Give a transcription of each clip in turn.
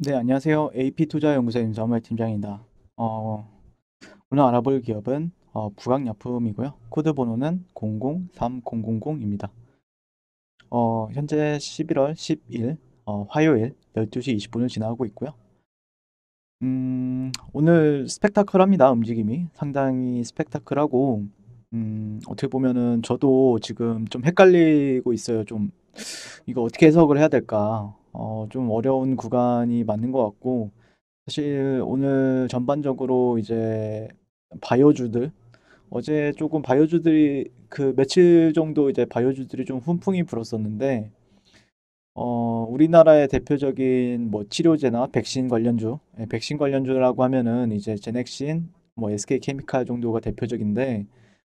네, 안녕하세요. AP투자연구소 윤성월 팀장입니다. 어, 오늘 알아볼 기업은 어, 부각약품이고요. 코드 번호는 003000입니다. 어, 현재 11월 10일 어, 화요일 12시 20분을 지나고 있고요. 음, 오늘 스펙타클합니다. 움직임이 상당히 스펙타클하고 음, 어떻게 보면은 저도 지금 좀 헷갈리고 있어요. 좀 이거 어떻게 해석을 해야 될까? 어, 좀 어려운 구간이 맞는 것 같고 사실 오늘 전반적으로 이제 바이오주들 어제 조금 바이오주들이 그 며칠 정도 이제 바이오주들이 좀 훈풍이 불었었는데 어, 우리나라의 대표적인 뭐 치료제나 백신 관련주, 예, 백신 관련주라고 하면은 이제 제넥신, 뭐 SK 케미칼 정도가 대표적인데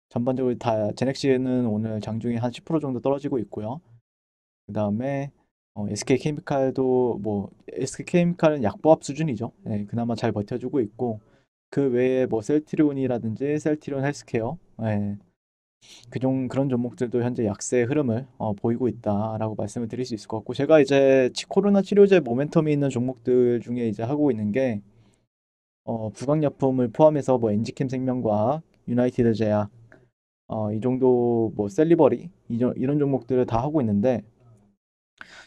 전반적으로 다 제넥신은 오늘 장중에 한 10% 정도 떨어지고 있고요. 그 다음에 어, SK 케미칼도 뭐 SK 케미칼은 약보합 수준이죠. 네, 그나마 잘 버텨주고 있고 그 외에 뭐 셀트리온이라든지 셀트리온 헬스케어 네, 예, 그종 그런 종목들도 현재 약세 흐름을 어, 보이고 있다라고 말씀을 드릴 수 있을 것 같고 제가 이제 코로나 치료제 모멘텀이 있는 종목들 중에 이제 하고 있는 게 어, 부강약품을 포함해서 뭐 엔지캠 생명과 유나이티드 제약 어, 이 정도 뭐 셀리버리 이런, 이런 종목들을 다 하고 있는데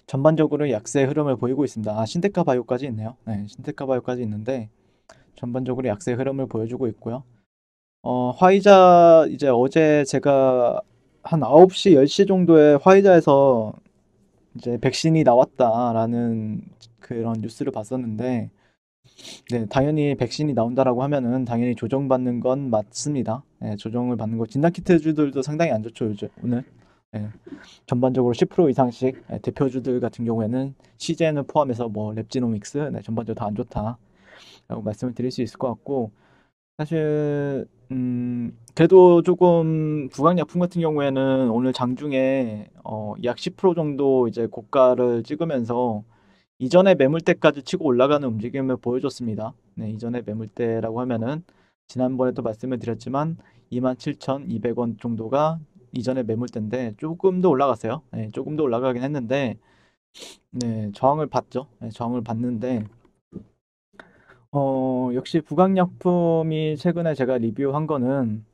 전반적으로 약세 흐름을 보이고 있습니다. 아, 신테카 바이오까지 있네요. 네, 신테카 바이오까지 있는데 전반적으로 약세 흐름을 보여주고 있고요. 어, 화이자 이제 어제 제가 한 9시, 10시 정도에 화이자에서 이제 백신이 나왔다라는 그런 뉴스를 봤었는데 네, 당연히 백신이 나온다라고 하면은 당연히 조정받는 건 맞습니다. 네, 조정을 받는 거 진단 키트주들도 상당히 안 좋죠, 요즘 오늘. 예, 전반적으로 10% 이상씩 예, 대표주들 같은 경우에는 시젠을 포함해서 뭐 랩지노믹스 네, 전반적으로 다 안 좋다라고 말씀을 드릴 수 있을 것 같고 사실 음, 그래도 조금 부강약품 같은 경우에는 오늘 장중에 어, 약10% 정도 이제 고가를 찍으면서 이전에 매물대까지 치고 올라가는 움직임을 보여줬습니다. 네, 이전에 매물대라고 하면은 지난번에도 말씀을 드렸지만 27,200원 정도가 이전에 매물대인데 조금 더 올라갔어요. 네, 조금 더 올라가긴 했는데 네, 저항을 받죠. 네, 저항을 받는데 어, 역시 부강약품이 최근에 제가 리뷰한 거는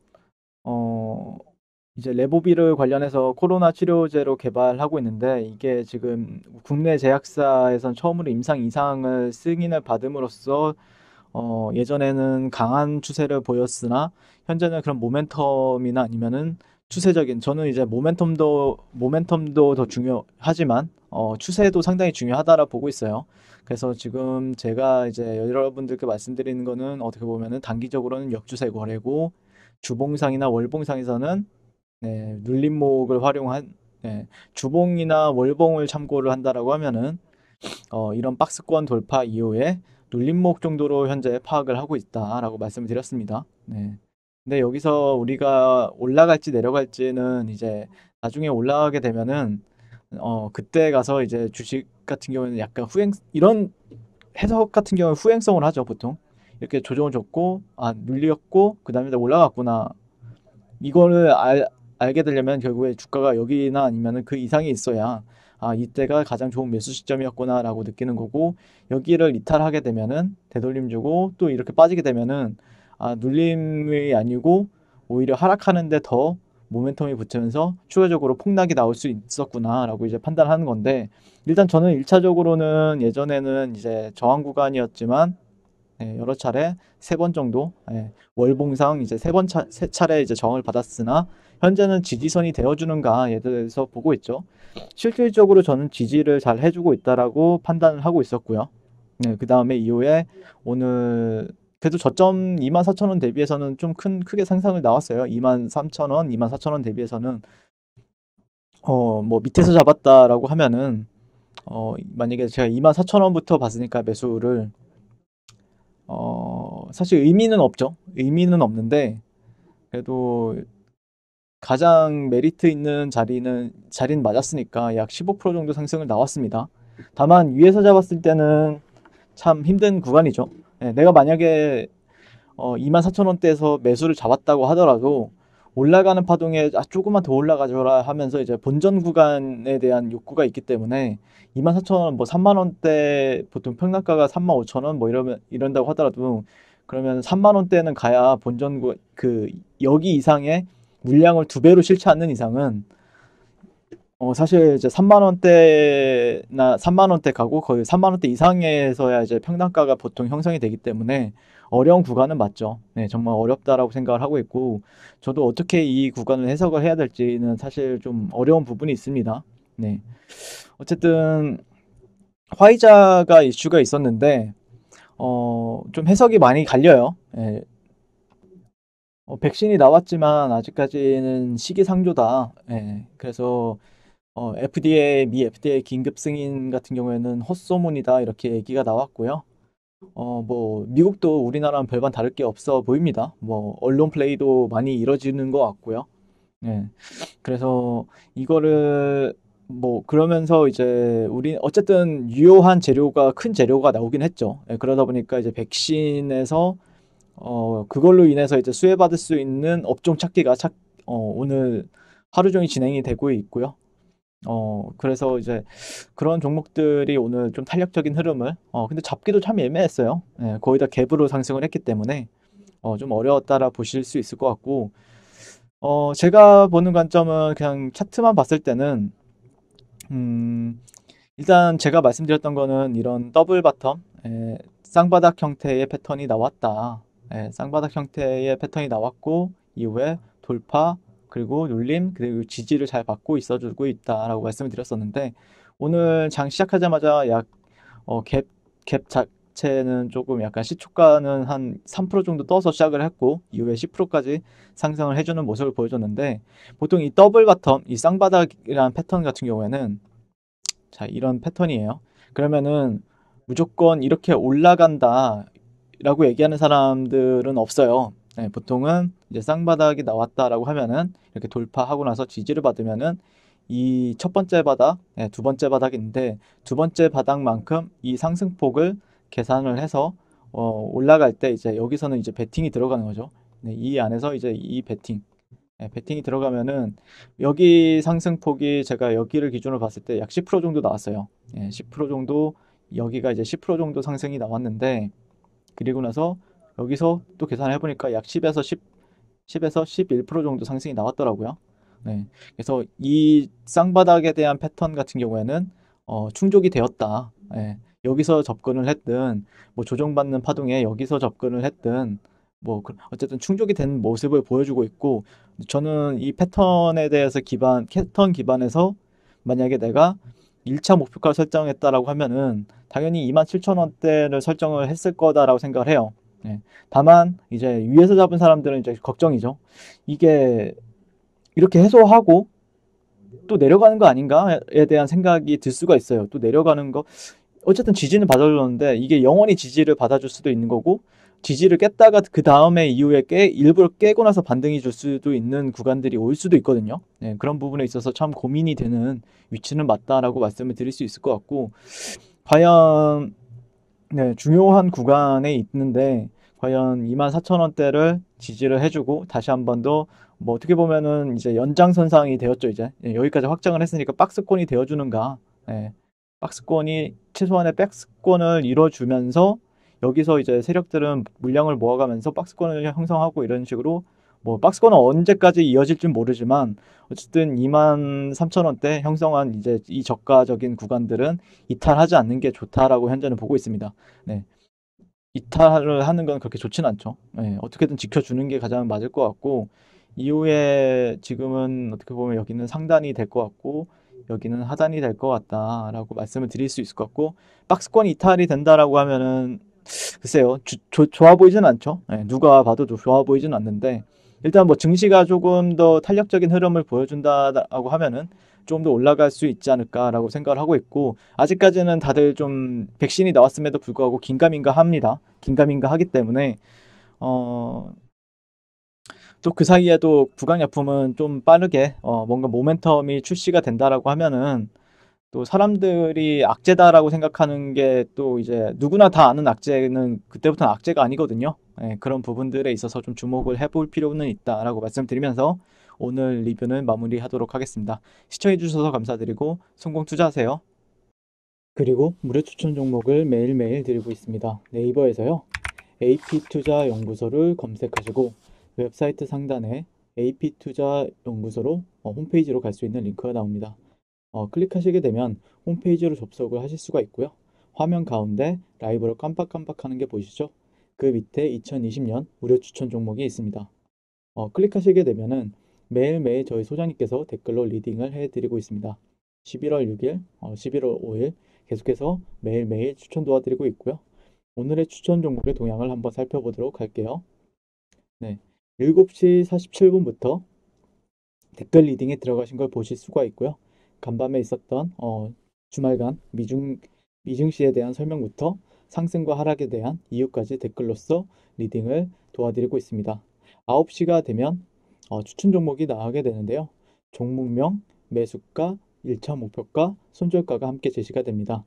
어, 이제 레보비를 관련해서 코로나 치료제로 개발하고 있는데 이게 지금 국내 제약사에선 처음으로 임상 이상을 승인을 받음으로써 어, 예전에는 강한 추세를 보였으나 현재는 그런 모멘텀이나 아니면은 추세적인 저는 이제 모멘텀도 모멘텀도 더 중요하지만 어, 추세도 상당히 중요하다라 고 보고 있어요. 그래서 지금 제가 이제 여러분들께 말씀드리는 거는 어떻게 보면은 단기적으로는 역주세 거래고 주봉상이나 월봉상에서는 네, 눌림목을 활용한 네, 주봉이나 월봉을 참고를 한다라고 하면은 어, 이런 박스권 돌파 이후에 눌림목 정도로 현재 파악을 하고 있다라고 말씀을 드렸습니다. 네. 근데 여기서 우리가 올라갈지 내려갈지는 이제 나중에 올라가게 되면은 어 그때 가서 이제 주식 같은 경우에는 약간 후행 이런 해석 같은 경우는 후행성을 하죠 보통 이렇게 조정을 줬고 아 눌렸고 그 다음에 올라갔구나 이거를 알, 알게 되려면 결국에 주가가 여기나 아니면은 그 이상이 있어야 아 이때가 가장 좋은 매수 시점이었구나라고 느끼는 거고 여기를 이탈하게 되면은 되돌림 주고 또 이렇게 빠지게 되면은 아, 눌림이 아니고 오히려 하락하는데 더 모멘텀이 붙으면서 추가적으로 폭락이 나올 수 있었구나라고 이제 판단하는 건데 일단 저는 일차적으로는 예전에는 이제 저항 구간이었지만 예, 여러 차례 세 번 정도 예, 월봉상 이제 세번세 차례 이제 저항을 받았으나 현재는 지지선이 되어주는가에 대해서 보고 있죠. 실질적으로 저는 지지를 잘 해주고 있다라고 판단을 하고 있었고요. 예, 네, 그 다음에 이후에 오늘 그래도 저점 24,000원 대비해서는 좀 큰 크게 상상을 나왔어요. 23,000원, 24,000원 대비해서는 어뭐 밑에서 잡았다라고 하면은 어 만약에 제가 24,000원부터 봤으니까 매수를 어 사실 의미는 없죠. 의미는 없는데 그래도 가장 메리트 있는 자리는 자리는 맞았으니까 약 15% 정도 상승을 나왔습니다. 다만 위에서 잡았을 때는 참 힘든 구간이죠. 예, 내가 만약에 어, 24,000원대에서 매수를 잡았다고 하더라도 올라가는 파동에 아, 조금만 더 올라가줘라 하면서 이제 본전 구간에 대한 욕구가 있기 때문에 24,000원 뭐 3만 원대 보통 평가가 3만 5천 원 뭐 이러면 이런다고 하더라도 그러면 3만 원대는 가야 본전 구, 그 여기 이상의 물량을 두 배로 실지 않는 이상은 어, 사실 이제 3만 원대나 3만 원대 가고 거의 3만 원대 이상에서야 이제 평당가가 보통 형성이 되기 때문에 어려운 구간은 맞죠. 네, 정말 어렵다라고 생각을 하고 있고 저도 어떻게 이 구간을 해석을 해야 될지는 사실 좀 어려운 부분이 있습니다. 네. 어쨌든 화이자가 이슈가 있었는데 어, 좀 해석이 많이 갈려요. 네. 어, 백신이 나왔지만 아직까지는 시기상조다. 네. 그래서 어, FDA, 미 FDA 긴급 승인 같은 경우에는 헛소문이다 이렇게 얘기가 나왔고요. 어, 뭐 미국도 우리나라랑 별반 다를 게 없어 보입니다. 뭐 언론 플레이도 많이 이뤄지는 것 같고요. 네. 그래서 이거를 뭐 그러면서 이제 우리 어쨌든 유효한 재료가 큰 재료가 나오긴 했죠. 네, 그러다 보니까 이제 백신에서 어 그걸로 인해서 이제 수혜받을 수 있는 업종 찾기가 착, 어, 오늘 하루 종일 진행이 되고 있고요. 어, 그래서 이제 그런 종목들이 오늘 좀 탄력적인 흐름을, 어, 근데 잡기도 참 애매했어요. 예, 거의 다 갭으로 상승을 했기 때문에, 어, 좀 어려웠다라 보실 수 있을 것 같고, 어, 제가 보는 관점은 그냥 차트만 봤을 때는, 음, 일단 제가 말씀드렸던 거는 이런 더블 바텀, 예, 쌍바닥 형태의 패턴이 나왔다. 예, 쌍바닥 형태의 패턴이 나왔고, 이후에 돌파, 그리고 놀림 그리고 지지를 잘 받고 있어주고 있다라고 말씀을 드렸었는데 오늘 장 시작하자마자 약갭갭 어, 갭 자체는 조금 약간 시초가는 한 3% 정도 떠서 시작을 했고 이후에 10%까지 상승을 해주는 모습을 보여줬는데 보통 이 더블 바텀 이 쌍바닥이라는 패턴 같은 경우에는 자 이런 패턴이에요. 그러면은 무조건 이렇게 올라간다 라고 얘기하는 사람들은 없어요. 네, 보통은 이제 쌍바닥이 나왔다라고 하면은 이렇게 돌파하고 나서 지지를 받으면은 이 첫 번째 바닥, 네, 두 번째 바닥인데 두 번째 바닥만큼 이 상승폭을 계산을 해서 어, 올라갈 때 이제 여기서는 이제 배팅이 들어가는 거죠. 네, 이 안에서 이제 이배팅 네, 예, 베팅이 들어가면은 여기 상승폭이 제가 여기를 기준으로 봤을 때 약 10% 정도 나왔어요. 네, 10% 정도 여기가 이제 10% 정도 상승이 나왔는데 그리고 나서 여기서 또 계산해 보니까 약 10에서 10, 10에서 11% 정도 상승이 나왔더라고요. 네. 그래서 이 쌍바닥에 대한 패턴 같은 경우에는 어, 충족이 되었다. 네. 여기서 접근을 했든 뭐 조정받는 파동에 여기서 접근을 했든 뭐 어쨌든 충족이 된 모습을 보여주고 있고 저는 이 패턴에 대해서 기반 패턴 기반에서 만약에 내가 1차 목표가 설정했다라고 하면은 당연히 27,000원대를 설정을 했을 거다라고 생각을 해요. 네. 다만 이제 위에서 잡은 사람들은 이제 걱정이죠. 이게 이렇게 해소하고 또 내려가는 거 아닌가에 대한 생각이 들 수가 있어요. 또 내려가는 거 어쨌든 지지는 받아줬는데 이게 영원히 지지를 받아줄 수도 있는 거고 지지를 깼다가 그 다음에 이후에 깨 일부러 깨고 나서 반등이 줄 수도 있는 구간들이 올 수도 있거든요. 네, 그런 부분에 있어서 참 고민이 되는 위치는 맞다라고 말씀을 드릴 수 있을 것 같고 과연 네, 중요한 구간에 있는데 과연 24,000원대를 지지를 해주고 다시 한번더뭐 어떻게 보면은 이제 연장선상이 되었죠 이제 예, 여기까지 확장을 했으니까 박스권이 되어주는가 예, 박스권이 최소한의 백스권을 이뤄주면서 여기서 이제 세력들은 물량을 모아가면서 박스권을 형성하고 이런 식으로 뭐 박스권은 언제까지 이어질지 모르지만 어쨌든 2 3 0 0 0 원대 형성한 이제 이 저가적인 구간들은 이탈하지 않는 게 좋다라고 현재는 보고 있습니다. 네. 이탈을 하는 건 그렇게 좋진 않죠. 예, 어떻게든 지켜주는 게 가장 맞을 것 같고 이후에 지금은 어떻게 보면 여기는 상단이 될 것 같고 여기는 하단이 될 것 같다라고 말씀을 드릴 수 있을 것 같고 박스권 이탈이 된다라고 하면은 글쎄요 주, 조, 좋아 보이진 않죠. 예, 누가 봐도 좋아 보이진 않는데 일단 뭐 증시가 조금 더 탄력적인 흐름을 보여준다라고 하면은 좀 더 올라갈 수 있지 않을까라고 생각을 하고 있고 아직까지는 다들 좀 백신이 나왔음에도 불구하고 긴가민가 합니다. 긴가민가 하기 때문에 어또 그 사이에도 부강약품은좀 빠르게 어 뭔가 모멘텀이 출시가 된다라고 하면은 또 사람들이 악재다라고 생각하는 게 또 이제 누구나 다 아는 악재는 그때부터는 악재가 아니거든요. 예, 그런 부분들에 있어서 좀 주목을 해볼 필요는 있다라고 말씀드리면서 오늘 리뷰는 마무리하도록 하겠습니다. 시청해주셔서 감사드리고 성공 투자하세요. 그리고 무료 추천 종목을 매일매일 드리고 있습니다. 네이버에서요. AP투자연구소를 검색하시고 웹사이트 상단에 AP투자연구소로 어, 홈페이지로 갈 수 있는 링크가 나옵니다. 어, 클릭하시게 되면 홈페이지로 접속을 하실 수가 있고요. 화면 가운데 라이브로 깜빡깜빡하는 게 보이시죠? 그 밑에 2020년 무료 추천 종목이 있습니다. 어, 클릭하시게 되면은 매일매일 저희 소장님께서 댓글로 리딩을 해드리고 있습니다. 11월 6일, 어, 11월 5일 계속해서 매일매일 추천 도와드리고 있고요. 오늘의 추천 종목의 동향을 한번 살펴보도록 할게요. 네, 7시 47분부터 댓글 리딩에 들어가신 걸 보실 수가 있고요. 간밤에 있었던 어, 주말간 미중 미증시에 대한 설명부터 상승과 하락에 대한 이유까지 댓글로써 리딩을 도와드리고 있습니다. 9시가 되면 어, 추천 종목이 나가게 되는데요. 종목명, 매수가, 1차 목표가, 손절가가 함께 제시가 됩니다.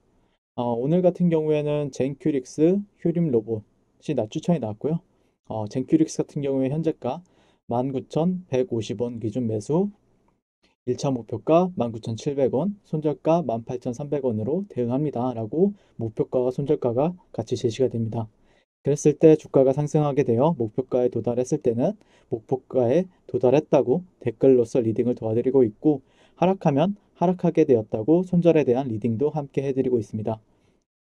어, 오늘 같은 경우에는 젠큐릭스, 휴림 로봇이 낮 추천이 나왔고요. 어, 젠큐릭스 같은 경우에 현재가 19,150원 기준 매수, 1차 목표가 19,700원, 손절가 18,300원으로 대응합니다. 라고 목표가와 손절가가 같이 제시가 됩니다. 그랬을 때 주가가 상승하게 되어 목표가에 도달했을 때는 목표가에 도달했다고 댓글로서 리딩을 도와드리고 있고 하락하면 하락하게 되었다고 손절에 대한 리딩도 함께 해드리고 있습니다.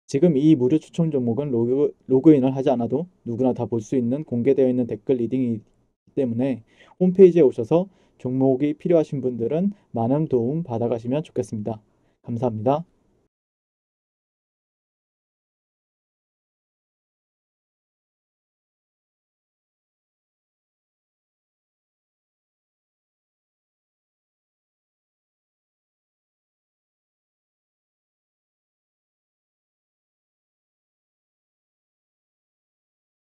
지금 이 무료 추천 종목은 로그, 로그인을 하지 않아도 누구나 다 볼 수 있는 공개되어 있는 댓글 리딩이기 때문에 홈페이지에 오셔서 종목이 필요하신 분들은 많은 도움 받아가시면 좋겠습니다. 감사합니다.